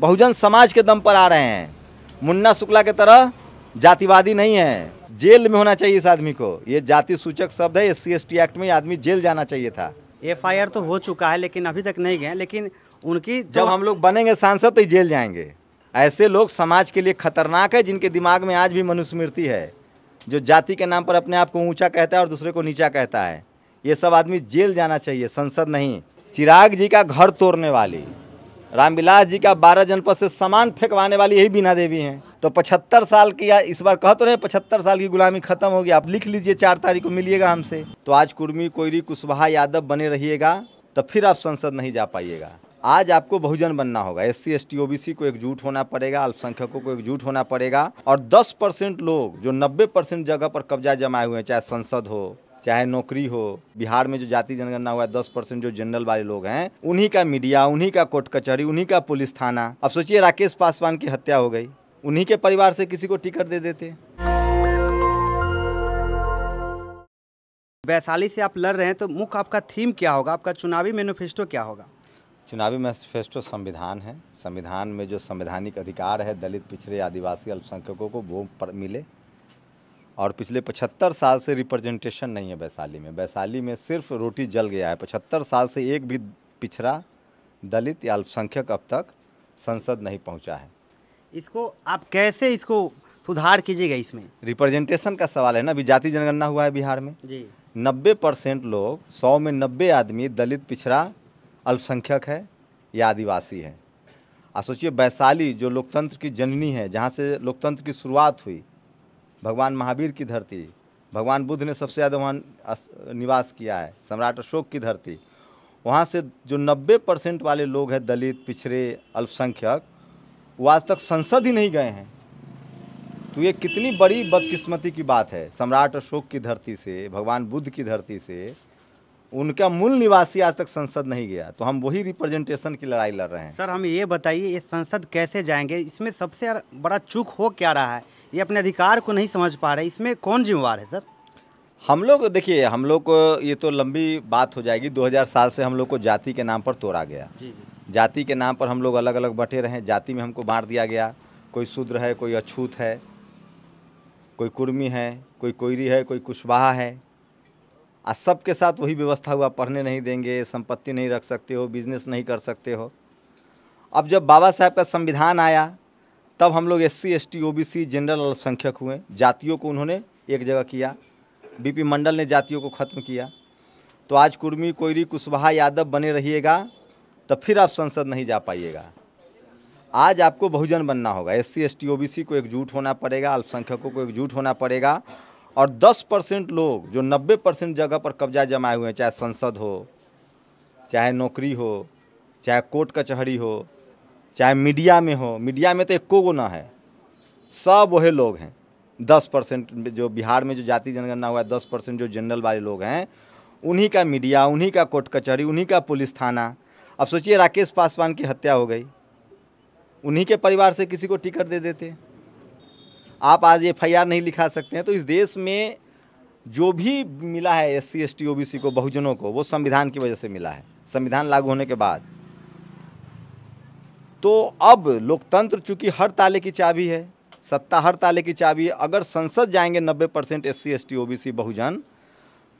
बहुजन समाज के दम पर आ रहे हैं मुन्ना शुक्ला के तरह जातिवादी नहीं है जेल में होना चाहिए इस आदमी को ये जाति सूचक शब्द है एस सी एक्ट में आदमी जेल जाना चाहिए था एफ तो हो चुका है लेकिन अभी तक नहीं गए लेकिन उनकी जब हम लोग बनेंगे सांसद तो जेल जाएंगे ऐसे लोग समाज के लिए खतरनाक है जिनके दिमाग में आज भी मनुस्मृति है जो जाति के नाम पर अपने आप को ऊंचा कहता है और दूसरे को नीचा कहता है ये सब आदमी जेल जाना चाहिए संसद नहीं चिराग जी का घर तोड़ने वाली रामविलास जी का बारह जनपद से सामान फेंकवाने वाली यही बीना देवी हैं तो पचहत्तर साल की या इस बार कह तो रहे पचहत्तर साल की गुलामी खत्म होगी आप लिख लीजिए चार तारीख को मिलिएगा हमसे तो आज कुर्मी कोयरी कुशवाहा यादव बने रहिएगा तो फिर आप संसद नहीं जा पाइएगा आज आपको बहुजन बनना होगा S C S T OBC को एकजुट होना पड़ेगा अल्पसंख्यकों को एकजुट होना पड़ेगा और 10 परसेंट लोग जो 90 परसेंट जगह पर कब्जा जमाए हुए हैं चाहे संसद हो चाहे नौकरी हो बिहार में जो जाति जनगणना हुआ है दस परसेंट जो जनरल वाले लोग हैं उन्हीं का मीडिया उन्हीं का कोर्ट कचहरी उन्हीं का पुलिस थाना अब सोचिए राकेश पासवान की हत्या हो गई उन्हीं के परिवार से किसी को टिकट दे देते वैशाली से आप लड़ रहे हैं तो मुख्य आपका थीम क्या होगा आपका चुनावी मैनिफेस्टो क्या होगा चुनावी मैनिफेस्टो संविधान है संविधान में जो संवैधानिक अधिकार है दलित पिछड़े आदिवासी अल्पसंख्यकों को वो मिले और पिछले पचहत्तर साल से रिप्रेजेंटेशन नहीं है वैशाली में वैशाली में सिर्फ रोटी जल गया है पचहत्तर साल से एक भी पिछड़ा दलित या अल्पसंख्यक अब तक संसद नहीं पहुंचा है इसको आप कैसे इसको सुधार कीजिएगा इसमें रिप्रेजेंटेशन का सवाल है ना अभी जाति जनगणना हुआ है बिहार में जी नब्बे परसेंट लोग सौ में नब्बे आदमी दलित पिछड़ा अल्पसंख्यक है या आदिवासी है और सोचिए वैशाली जो लोकतंत्र की जननी है जहाँ से लोकतंत्र की शुरुआत हुई भगवान महावीर की धरती भगवान बुद्ध ने सबसे ज़्यादा वहाँ निवास किया है सम्राट अशोक की धरती वहाँ से जो 90 परसेंट वाले लोग हैं दलित पिछड़े अल्पसंख्यक वो आज तक संसद ही नहीं गए हैं तो ये कितनी बड़ी बदकिस्मती की बात है सम्राट अशोक की धरती से भगवान बुद्ध की धरती से उनका मूल निवासी आज तक संसद नहीं गया तो हम वही रिप्रेजेंटेशन की लड़ाई लड़ रहे हैं सर हम ये बताइए ये संसद कैसे जाएंगे इसमें सबसे बड़ा चूक हो क्या रहा है ये अपने अधिकार को नहीं समझ पा रहे इसमें कौन जिम्मेवार है सर हम लोग देखिए हम लोग को ये तो लंबी बात हो जाएगी 2000 साल से हम लोग को जाति के नाम पर तोड़ा गया जी जी। जाति के नाम पर हम लोग अलग अलग बटे रहे जाति में हमको बांट दिया गया कोई शूद्र है कोई अछूत है कोई कुर्मी है कोई कोयरी है कोई कुशवाहा है आ सबके साथ वही व्यवस्था हुआ पढ़ने नहीं देंगे संपत्ति नहीं रख सकते हो बिजनेस नहीं कर सकते हो अब जब बाबा साहब का संविधान आया तब हम लोग S C S T O B C general अल्पसंख्यक हुए जातियों को उन्होंने एक जगह किया बीपी मंडल ने जातियों को ख़त्म किया तो आज कुर्मी कोयरी कुशवाहा यादव बने रहिएगा तो फिर आप संसद नहीं जा पाइएगा आज आपको बहुजन बनना होगा S C S T O B C को एकजुट होना पड़ेगा अल्पसंख्यकों को एकजुट होना पड़ेगा और 10 परसेंट लोग जो 90 परसेंट जगह पर कब्जा जमाए हुए हैं चाहे संसद हो चाहे नौकरी हो चाहे कोर्ट कचहरी हो चाहे मीडिया में हो मीडिया में तो एक्को गो ना है सब वही लोग हैं दस परसेंट जो बिहार में जो जाति जनगणना हुआ है दस परसेंट जो जनरल वाले लोग हैं उन्हीं का मीडिया उन्हीं का कोर्ट कचहरी उन्हीं का पुलिस थाना अब सोचिए राकेश पासवान की हत्या हो गई उन्हीं के परिवार से किसी को टिकट दे देते आप आज एफ नहीं लिखा सकते हैं तो इस देश में जो भी मिला है S C S T O B C को बहुजनों को वो संविधान की वजह से मिला है संविधान लागू होने के बाद तो अब लोकतंत्र चूंकि हर ताले की चाबी है सत्ता हर ताले की चाबी है अगर संसद जाएंगे 90 percent S C S T O B C Bahujan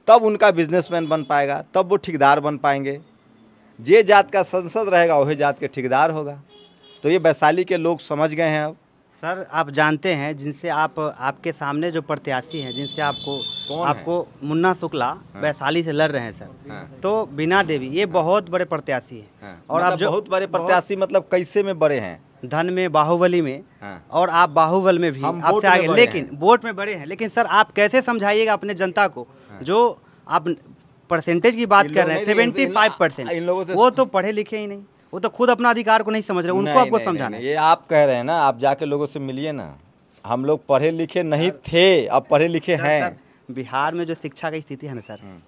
तब उनका बिजनेसमैन बन पाएगा तब वो ठेकेदार बन पाएंगे जे जात का संसद रहेगा वही जात के ठेकेदार होगा तो ये वैशाली के लोग समझ गए हैं अब सर आप जानते हैं जिनसे आप आपके सामने जो प्रत्याशी हैं जिनसे आपको आपको है? मुन्ना शुक्ला हाँ। वैशाली से लड़ रहे हैं सर हाँ। तो बिना देवी ये बहुत बड़े प्रत्याशी हैं है? हाँ। और मतलब आप जो बहुत बड़े प्रत्याशी मतलब कैसे में बड़े हैं धन में बाहुबली में हाँ। और आप बाहुबल में भी आपसे आगे लेकिन वोट में बड़े हैं लेकिन सर आप कैसे समझाइएगा अपने जनता को जो आप परसेंटेज की बात कर रहे हैं सेवेंटी फाइव परसेंट वो तो पढ़े लिखे ही नहीं वो तो खुद अपना अधिकार को नहीं समझ रहे उनको आपको समझाना ये आप कह रहे हैं ना आप जाके लोगों से मिलिए ना हम लोग पढ़े लिखे नहीं थे अब पढ़े लिखे हैं बिहार में जो शिक्षा की स्थिति है ना सर हम्म।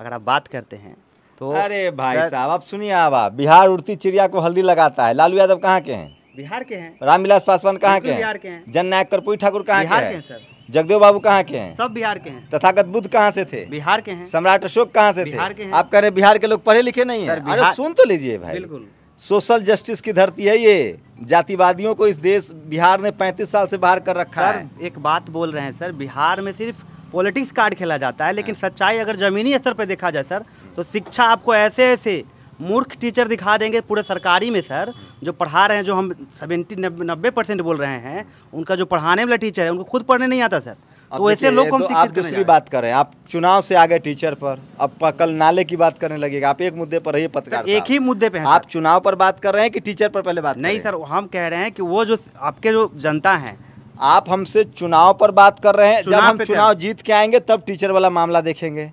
अगर आप बात करते हैं तो अरे भाई साहब आप सुनिए आप आप बिहार उड़ती चिड़िया को हल्दी लगाता है लालू यादव कहाँ के हैं बिहार के हैं रामविलास पासवान कहाँ के बिहार के हैं जननायक कर्पूरी ठाकुर कहाँ के हैं सर जगदेव बाबू कहाँ के हैं सब बिहार के हैं तथागत बुद्ध कहाँ से थे बिहार के हैं सम्राट अशोक कहाँ से थे आप कह रहे बिहार के लोग पढ़े लिखे नहीं है सुन तो लीजिए भाई बिल्कुल सोशल जस्टिस की धरती है ये जातिवादियों को इस देश बिहार ने 35 साल से बाहर कर रखा सर, है एक बात बोल रहे हैं सर बिहार में सिर्फ पॉलिटिक्स कार्ड खेला जाता है लेकिन हाँ। सच्चाई अगर ज़मीनी स्तर पर देखा जाए सर तो शिक्षा आपको ऐसे ऐसे मूर्ख टीचर दिखा देंगे पूरे सरकारी में सर जो पढ़ा रहे हैं जो हम सेवेंटी नब्बे परसेंट बोल रहे हैं उनका जो पढ़ाने वाला टीचर है उनको खुद पढ़ने नहीं आता सर तो ऐसे लोग हम तो आप दूसरी बात कर रहे हैं आप चुनाव से आगे टीचर पर अब कल नाले की बात करने लगेगा आप एक मुद्दे पर रहिए पत्रकार एक ही मुद्दे पर आप चुनाव पर बात कर रहे हैं कि टीचर पर पहले बात नहीं सर हम कह रहे हैं कि वो जो आपके जो जनता है आप हमसे चुनाव पर बात कर रहे हैं जब हम चुनाव जीत के आएंगे तब टीचर वाला मामला देखेंगे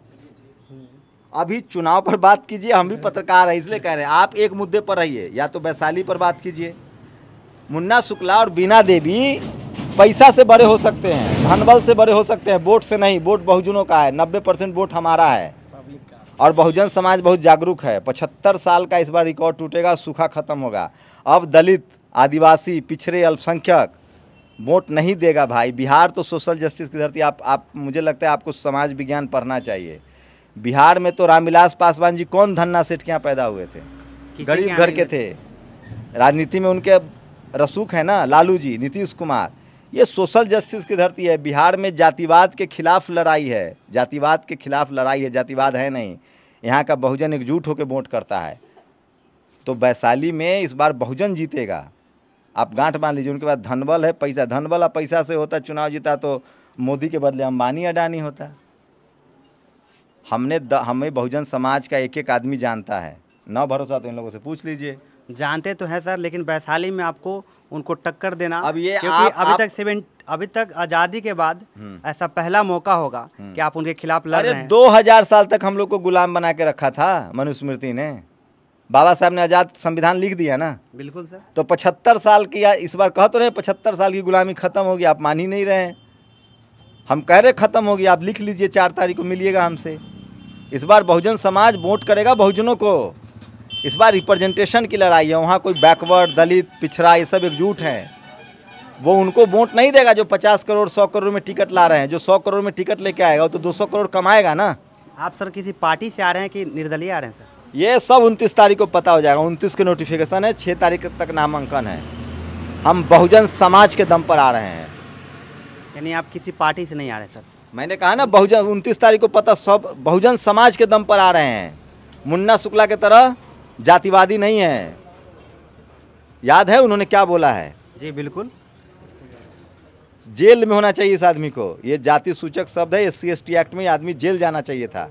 अभी चुनाव पर बात कीजिए हम भी पत्रकार हैं इसलिए कह रहे हैं आप एक मुद्दे पर रहिए या तो वैशाली पर बात कीजिए मुन्ना शुक्ला और बीना देवी पैसा से बड़े हो सकते हैं धनबल से बड़े हो सकते हैं वोट से नहीं वोट बहुजनों का है नब्बे परसेंट वोट हमारा है और बहुजन समाज बहुत जागरूक है पचहत्तर साल का इस बार रिकॉर्ड टूटेगा सूखा खत्म होगा अब दलित आदिवासी पिछड़े अल्पसंख्यक वोट नहीं देगा भाई बिहार तो सोशल जस्टिस की धरती आप आप मुझे लगता है आपको समाज विज्ञान पढ़ना चाहिए बिहार में तो रामविलास पासवान जी कौन धन्ना सेठ के यहाँ पैदा हुए थे गरीब घर के थे राजनीति में उनके रसूख है ना लालू जी नीतीश कुमार ये सोशल जस्टिस की धरती है बिहार में जातिवाद के खिलाफ लड़ाई है जातिवाद के खिलाफ लड़ाई है जातिवाद है नहीं यहाँ का बहुजन एकजुट होकर वोट करता है तो वैशाली में इस बार बहुजन जीतेगा आप गांठ मान लीजिए उनके पास धनबल है पैसा धनबल और पैसा से होता चुनाव जीता तो मोदी के बदले अंबानी अडानी होता हमने द, हमें बहुजन समाज का एक एक आदमी जानता है ना भरोसा तो इन लोगों से पूछ लीजिए जानते तो हैं सर लेकिन वैशाली में आपको उनको टक्कर देना अब ये क्योंकि आप, अभी आप, तक सेवन अभी तक आज़ादी के बाद हम्म। ऐसा पहला मौका होगा हम्म। कि आप उनके खिलाफ लड़ रहे हैं। दो हजार साल तक हम लोग को गुलाम बना के रखा था मनुस्मृति ने बाबा साहब ने आज़ाद संविधान लिख दिया ना बिल्कुल सर तो पचहत्तर साल की इस बार कह तो रहे पचहत्तर साल की गुलामी खत्म होगी आप मान ही नहीं रहे हम कह रहे खत्म होगी आप लिख लीजिए चार तारीख को मिलिएगा हमसे इस बार बहुजन समाज वोट करेगा बहुजनों को इस बार रिप्रेजेंटेशन की लड़ाई है वहाँ कोई बैकवर्ड दलित पिछड़ा ये सब एकजुट हैं वो उनको वोट नहीं देगा जो पचास करोड़ सौ करोड़ में टिकट ला रहे हैं जो सौ करोड़ में टिकट लेके आएगा वो तो दो सौ करोड़ कमाएगा ना आप सर किसी पार्टी से आ रहे हैं कि निर्दलीय आ रहे हैं सर ये सब उनतीस तारीख को पता हो जाएगा उनतीस के नोटिफिकेशन है छः तारीख तक नामांकन है हम बहुजन समाज के दम पर आ रहे हैं यानी आप किसी पार्टी से नहीं आ रहे सर मैंने कहा ना बहुजन उनतीस तारीख को पता सब बहुजन समाज के दम पर आ रहे हैं मुन्ना शुक्ला के तरह जातिवादी नहीं है याद है उन्होंने क्या बोला है जी बिल्कुल जेल में होना चाहिए इस आदमी को ये जाति सूचक शब्द है एस सी एक्ट में आदमी जेल जाना चाहिए था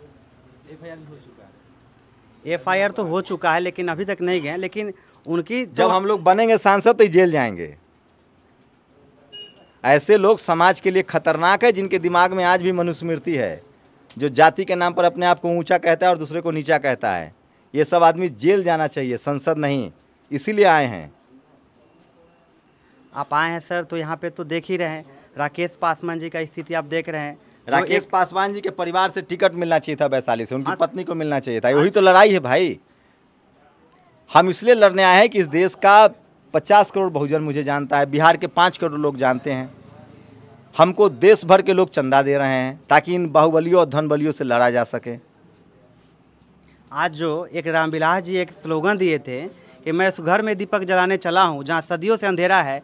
एफ आई आर तो हो चुका है लेकिन अभी तक नहीं गए लेकिन उनकी जब हम लोग बनेंगे सांसद तो जेल जाएंगे ऐसे लोग समाज के लिए खतरनाक है जिनके दिमाग में आज भी मनुस्मृति है जो जाति के नाम पर अपने आप को ऊंचा कहता है और दूसरे को नीचा कहता है ये सब आदमी जेल जाना चाहिए संसद नहीं इसीलिए आए हैं आप आए हैं सर तो यहाँ पे तो देख ही रहे हैं राकेश पासवान जी का स्थिति आप देख रहे हैं तो राकेश पासवान जी के परिवार से टिकट मिलना चाहिए था वैशाली से उनकी हाँ पत्नी को मिलना चाहिए था वही हाँ तो लड़ाई है भाई हम इसलिए लड़ने आए हैं कि इस देश का पचास करोड़ बहुजन मुझे जानता है बिहार के पाँच करोड़ लोग जानते हैं हमको देश भर के लोग चंदा दे रहे हैं ताकि इन बाहुबलियों और धनबलियों से लड़ा जा सके आज जो एक रामविलास जी एक स्लोगन दिए थे कि मैं उस घर में दीपक जलाने चला हूँ जहाँ सदियों से अंधेरा है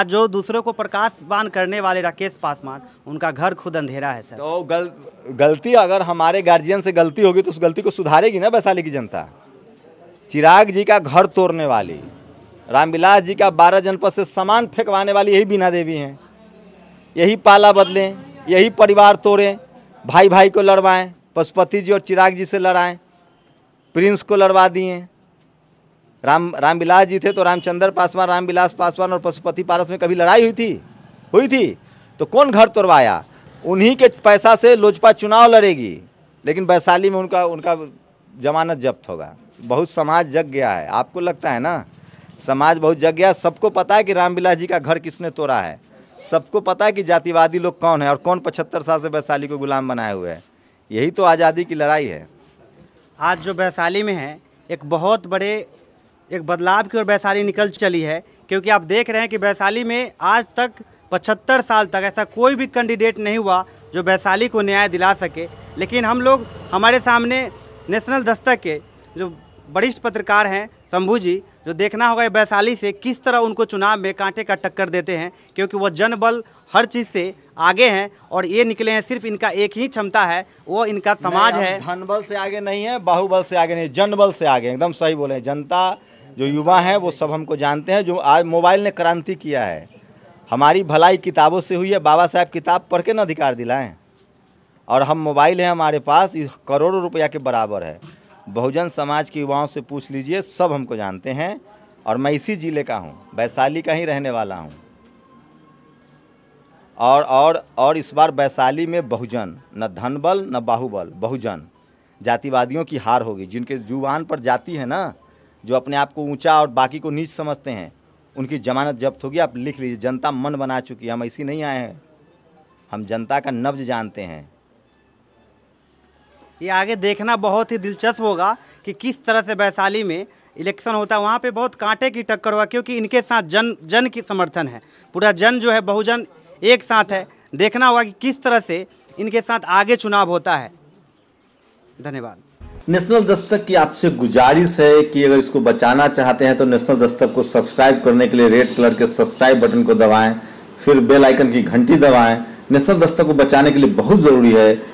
आज जो दूसरों को प्रकाशवान करने वाले राकेश पासवान उनका घर खुद अंधेरा है सर तो गल गलती अगर हमारे गार्जियन से गलती होगी तो उस गलती को सुधारेगी ना वैशाली की जनता चिराग जी का घर तोड़ने वाली रामविलास जी का बारह जनपद से सामान फेंकवाने वाली यही बीना देवी हैं यही पाला बदलें यही परिवार तोड़ें भाई भाई को लड़वाएं पशुपति जी और चिराग जी से लड़ाएं प्रिंस को लड़वा दिए राम रामविलास जी थे तो रामचंद्र पासवान रामविलास पासवान और पशुपति पारस में कभी लड़ाई हुई थी हुई थी तो कौन घर तोड़वाया उन्हीं के पैसा से लोजपा चुनाव लड़ेगी लेकिन वैशाली में उनका उनका जमानत जब्त होगा बहुत समाज जग गया है आपको लगता है ना समाज बहुत जग गया सबको पता है कि रामविलास जी का घर किसने तोड़ा है सबको पता है कि जातिवादी लोग कौन है और कौन पचहत्तर साल से वैशाली को गुलाम बनाए हुए हैं यही तो आज़ादी की लड़ाई है आज जो वैशाली में है एक बहुत बड़े एक बदलाव की ओर वैशाली निकल चली है क्योंकि आप देख रहे हैं कि वैशाली में आज तक पचहत्तर साल तक ऐसा कोई भी कैंडिडेट नहीं हुआ जो वैशाली को न्याय दिला सके लेकिन हम लोग हमारे सामने नेशनल दस्तक के जो वरिष्ठ पत्रकार हैं शंभू जी जो देखना होगा वैशाली से किस तरह उनको चुनाव में कांटे का टक्कर देते हैं क्योंकि वह जनबल हर चीज़ से आगे हैं और ये निकले हैं सिर्फ इनका एक ही क्षमता है वो इनका समाज है धनबल से आगे नहीं है बाहुबल से आगे नहीं जनबल से आगे एकदम सही बोले जनता जो युवा हैं वो सब हमको जानते हैं जो आज मोबाइल ने क्रांति किया है हमारी भलाई किताबों से हुई है बाबा साहब किताब पढ़ के ना अधिकार दिलाएं और हम मोबाइल हैं हमारे पास करोड़ों रुपया के बराबर है बहुजन समाज के युवाओं से पूछ लीजिए सब हमको जानते हैं और मैं इसी ज़िले का हूँ वैशाली का ही रहने वाला हूँ और और और इस बार वैशाली में बहुजन न धनबल न बाहुबल बहुजन जातिवादियों की हार होगी जिनके जुबान पर जाति है ना जो अपने आप को ऊंचा और बाकी को नीच समझते हैं उनकी जमानत जब्त होगी आप लिख लीजिए जनता मन बना चुकी है हम ऐसी नहीं आए हैं हम जनता का नब्ज जानते हैं ये आगे देखना बहुत ही दिलचस्प होगा कि किस तरह से वैशाली में इलेक्शन होता है वहाँ पे बहुत कांटे की टक्कर हुआ क्योंकि इनके साथ जन जन की समर्थन है पूरा जन जो है बहुजन एक साथ है देखना होगा कि किस तरह से इनके साथ आगे चुनाव होता है धन्यवाद नेशनल दस्तक की आपसे गुजारिश है कि अगर इसको बचाना चाहते हैं तो नेशनल दस्तक को सब्सक्राइब करने के लिए रेड कलर के सब्सक्राइब बटन को दबाएं फिर बेल आइकन की घंटी दबाएं नेशनल दस्तक को बचाने के लिए बहुत ज़रूरी है